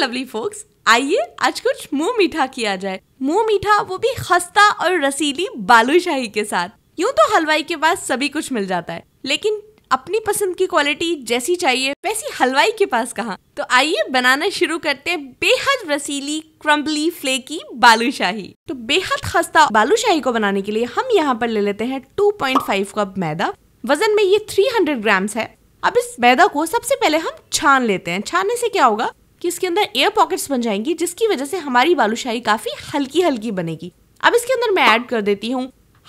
Lovely focus आइए आज कुछ मुंह मीठा किया जाए मुंह मीठा वो भी खस्ता और रसीली बालूशाही के साथ यूं तो हलवाई के पास सभी कुछ मिल जाता है लेकिन अपनी पसंद की क्वालिटी जैसी चाहिए वैसी हलवाई के पास कहा तो आइए बनाना शुरू करते हैं बेहद रसीली क्रम्बली फ्लेकी बालूशाही तो बेहद खस्ता बालूशाही को बनाने के लिए हम यहाँ पर ले लेते हैं 2.5 कप मैदा वजन में ये 300 ग्राम्स है अब इस मैदा को सबसे पहले हम छान लेते हैं छानने से क्या होगा कि इसके अंदर एयर पॉकेट्स बन जाएंगी जिसकी वजह से हमारी बालूशाही काफ़ी हल्की हल्की बनेगी अब इसके अंदर मैं ऐड कर देती हूँ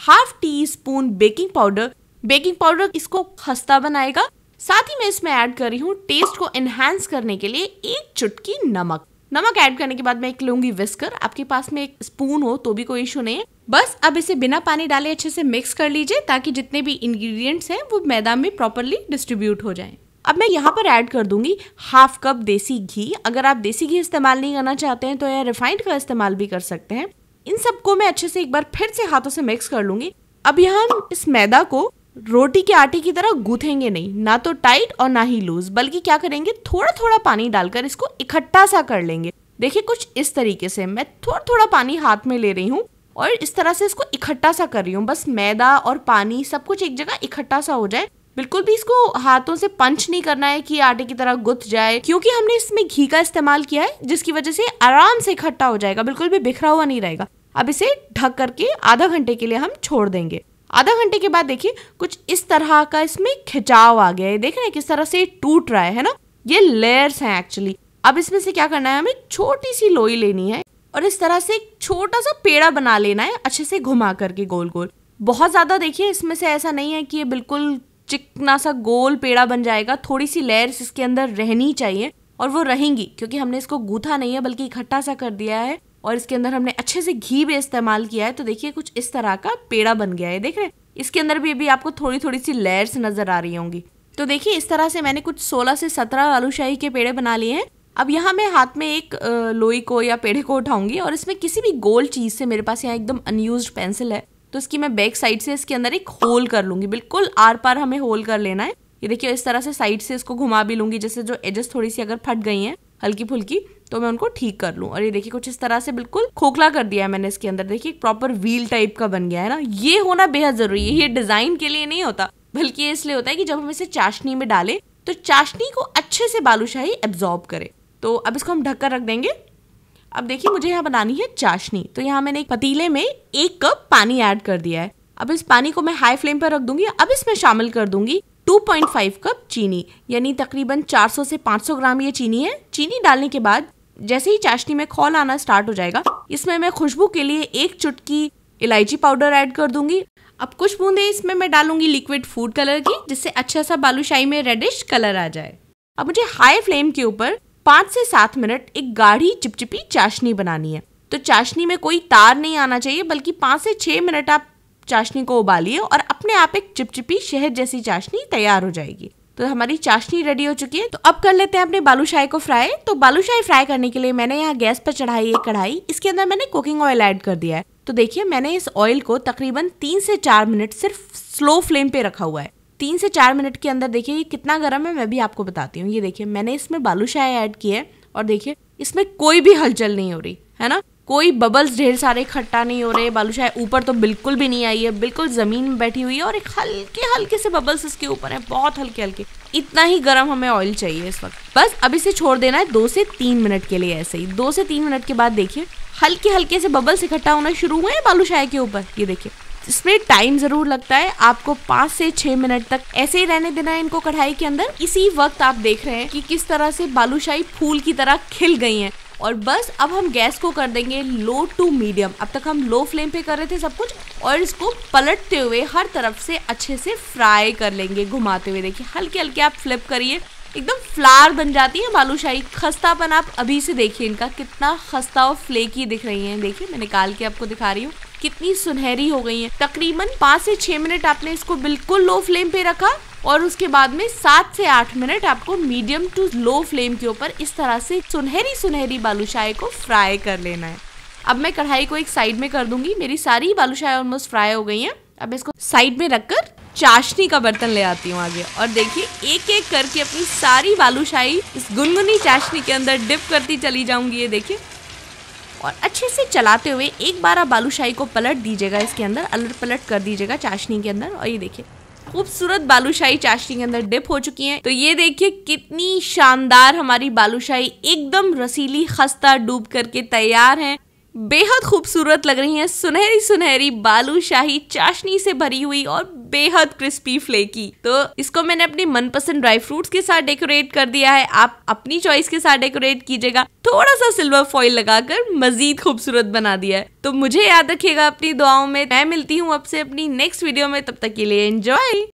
half teaspoon baking powder baking powder इसको खस्ता बनाएगा साथ ही मैं इसमें ऐड कर रही हूँ टेस्ट को इन्हांस करने के लिए एक चुटकी नमक नमक ऐड करने के बाद मैं एक लूंगी विस्कर आपके पास में एक स्पून हो तो भी कोई इशू नहीं है बस अब इसे बिना पानी डाले अच्छे से मिक्स कर लीजिए ताकि जितने भी इंग्रेडिएंट्स हैं वो मैदा में प्रॉपरली डिस्ट्रीब्यूट हो जाएं। अब मैं यहाँ पर ऐड कर दूंगी हाफ कप देसी घी अगर आप देसी घी इस्तेमाल नहीं करना चाहते हैं तो यह रिफाइंड का इस्तेमाल भी कर सकते हैं इन सबको मैं अच्छे से एक बार फिर से हाथों से मिक्स कर लूंगी अब यहाँ हम इस मैदा को रोटी के आटे की तरह गूथेंगे नहीं ना तो टाइट और ना ही लूज बल्कि क्या करेंगे थोड़ा थोड़ा पानी डालकर इसको इकट्ठा सा कर लेंगे देखिए कुछ इस तरीके से मैं थोड़ा थोड़ा पानी हाथ में ले रही हूँ और इस तरह से इसको इकट्ठा सा कर रही हूँ बस मैदा और पानी सब कुछ एक जगह इकट्ठा सा हो जाए बिल्कुल भी इसको हाथों से पंच नहीं करना है कि आटे की तरह गुथ जाए क्योंकि हमने इसमें घी का इस्तेमाल किया है जिसकी वजह से आराम से इकट्ठा हो जाएगा बिल्कुल भी बिखरा हुआ नहीं रहेगा अब इसे ढक करके आधा घंटे के लिए हम छोड़ देंगे आधा घंटे के बाद देखिए कुछ इस तरह का इसमें खिंचाव आ गया है देख रहे हैं किस तरह से टूट रहा है, है ना ये लेयर्स हैं एक्चुअली अब इसमें से क्या करना है हमें छोटी सी लोई लेनी है और इस तरह से एक छोटा सा पेड़ा बना लेना है अच्छे से घुमा करके गोल गोल बहुत ज़्यादा देखिए इसमें से ऐसा नहीं है कि ये बिल्कुल चिकना सा गोल पेड़ा बन जाएगा थोड़ी सी लेयर्स इसके अंदर रहनी चाहिए और वो रहेंगी क्योंकि हमने इसको गूथा नहीं है बल्कि इकट्ठा सा कर दिया है और इसके अंदर हमने अच्छे से घी भी इस्तेमाल किया है तो देखिए कुछ इस तरह का पेड़ा बन गया है देख रहे इसके अंदर भी अभी आपको थोड़ी थोड़ी सी लेयर्स नजर आ रही होंगी तो देखिए इस तरह से मैंने कुछ 16 से 17 आलूशाही के पेड़े बना लिए हैं अब यहाँ मैं हाथ में एक लोई को या पेड़े को उठाऊंगी और इसमें किसी भी गोल चीज़ से मेरे पास यहाँ एकदम अनयूज पेंसिल है तो इसकी मैं बैक साइड से इसके अंदर एक होल कर लूंगी बिल्कुल आर पार हमें होल कर लेना है ये देखिए इस तरह से साइड से इसको घुमा भी लूंगी जैसे जो एजेस थोड़ी सी अगर फट गई हैं हल्की फुल्की तो मैं उनको ठीक कर लूँ और ये देखिए कुछ इस तरह से बिल्कुल खोखला कर दिया है मैंने इसके अंदर देखिए प्रॉपर व्हील टाइप का बन गया है ना ये होना बेहद ज़रूरी है ये डिज़ाइन के लिए नहीं होता बल्कि ये इसलिए होता है कि जब हम इसे चाशनी में डालें तो चाशनी को अच्छे से बालूशाही एब्जॉर्ब करे तो अब इसको हम ढककर रख देंगे अब देखिए मुझे यहाँ बनानी है चाशनी तो यहाँ मैंने एक पतीले में एक कप पानी ऐड कर दिया है अब इस पानी को मैं हाई फ्लेम पर रख दूंगी अब इसमें शामिल कर दूंगी 2.5 कप चीनी यानी तकरीबन 400 से 500 ग्राम ये चीनी है चीनी डालने के बाद जैसे ही चाशनी में खोल आना स्टार्ट हो जाएगा इसमें मैं खुशबू के लिए एक चुटकी इलायची पाउडर ऐड कर दूंगी अब कुछ बूंदे इसमें मैं डालूंगी लिक्विड फूड कलर की जिससे अच्छा सा बालूशाही में रेडिश कलर आ जाए अब मुझे हाई फ्लेम के ऊपर पाँच से सात मिनट एक गाढ़ी चिपचिपी चाशनी बनानी है तो चाशनी में कोई तार नहीं आना चाहिए बल्कि पाँच से छः मिनट आप चाशनी को उबालिए और अपने आप एक चिपचिपी शहद जैसी चाशनी तैयार हो जाएगी तो हमारी चाशनी रेडी हो चुकी है तो अब कर लेते हैं अपने बालूशाही को फ्राई तो बालूशाही फ्राई करने के लिए मैंने यहाँ गैस पर चढ़ाई एक कढ़ाई इसके अंदर मैंने कुकिंग ऑयल ऐड कर दिया है तो देखिए मैंने इस ऑयल को तकरीबन तीन से चार मिनट सिर्फ स्लो फ्लेम पे रखा हुआ है तीन से चार मिनट के अंदर देखिए ये कितना गर्म है मैं भी आपको बताती हूँ ये देखिए मैंने इसमें बालूशाही ऐड की है और देखिए इसमें कोई भी हलचल नहीं हो रही है ना कोई बबल्स ढेर सारे इकट्ठा नहीं हो रहे बालूशाही ऊपर तो बिल्कुल भी नहीं आई है बिल्कुल ज़मीन में बैठी हुई है और एक हल्के हल्के से बबल्स इसके ऊपर है बहुत हल्के हल्के इतना ही गर्म हमें ऑयल चाहिए इस वक्त बस अब इसे छोड़ देना है दो से तीन मिनट के लिए ऐसे ही दो से तीन मिनट के बाद देखिए हल्के हल्के से बबल्स इकट्ठा होना शुरू हुए हैं बालूशाही के ऊपर ये देखिए इसमें टाइम ज़रूर लगता है आपको पाँच से छह मिनट तक ऐसे ही रहने देना है इनको कढ़ाई के अंदर इसी वक्त आप देख रहे हैं कि किस तरह से बालूशाही फूल की तरह खिल गई है और बस अब हम गैस को कर देंगे लो टू मीडियम अब तक हम लो फ्लेम पे कर रहे थे सब कुछ और इसको पलटते हुए हर तरफ से अच्छे से फ्राई कर लेंगे घुमाते हुए देखिए हल्के हल्के आप फ्लिप करिए एकदम फ्लावर बन जाती है बालूशाही खस्तापन आप अभी से देखिए इनका कितना खस्ता और फ्लेकी दिख रही है देखिए मैं निकाल के आपको दिखा रही हूँ कितनी सुनहरी हो गई है तकरीबन पाँच से छह मिनट आपने इसको बिल्कुल लो फ्लेम पे रखा और उसके बाद में सात से आठ मिनट आपको मीडियम टू लो फ्लेम के ऊपर इस तरह से सुनहरी सुनहरी बालूशाही को फ्राई कर लेना है अब मैं कढ़ाई को एक साइड में कर दूंगी मेरी सारी बालूशाही ऑलमोस्ट फ्राई हो गई है अब इसको साइड में रखकर चाशनी का बर्तन ले आती हूँ आगे और देखिए एक एक करके अपनी सारी बालूशाही इस गुनगुनी चाशनी के अंदर डिप करती चली जाऊंगी ये देखिए और अच्छे से चलाते हुए एक बार आप बालूशाही को पलट दीजिएगा इसके अंदर अलट पलट कर दीजिएगा चाशनी के अंदर और ये देखिए खूबसूरत बालूशाही चाशनी के अंदर डिप हो चुकी है तो ये देखिए कितनी शानदार हमारी बालूशाही एकदम रसीली खस्ता डूब करके तैयार है बेहद खूबसूरत लग रही हैं सुनहरी सुनहरी बालू शाही चाशनी से भरी हुई और बेहद क्रिस्पी फ्लेकी तो इसको मैंने अपने मनपसंद ड्राई फ्रूट्स के साथ डेकोरेट कर दिया है आप अपनी चॉइस के साथ डेकोरेट कीजिएगा थोड़ा सा सिल्वर फॉइल लगाकर मजीद खूबसूरत बना दिया है तो मुझे याद रखिएगा अपनी दुआओं में मैं मिलती हूँ आपसे अपनी नेक्स्ट वीडियो में तब तक के लिए एंजॉय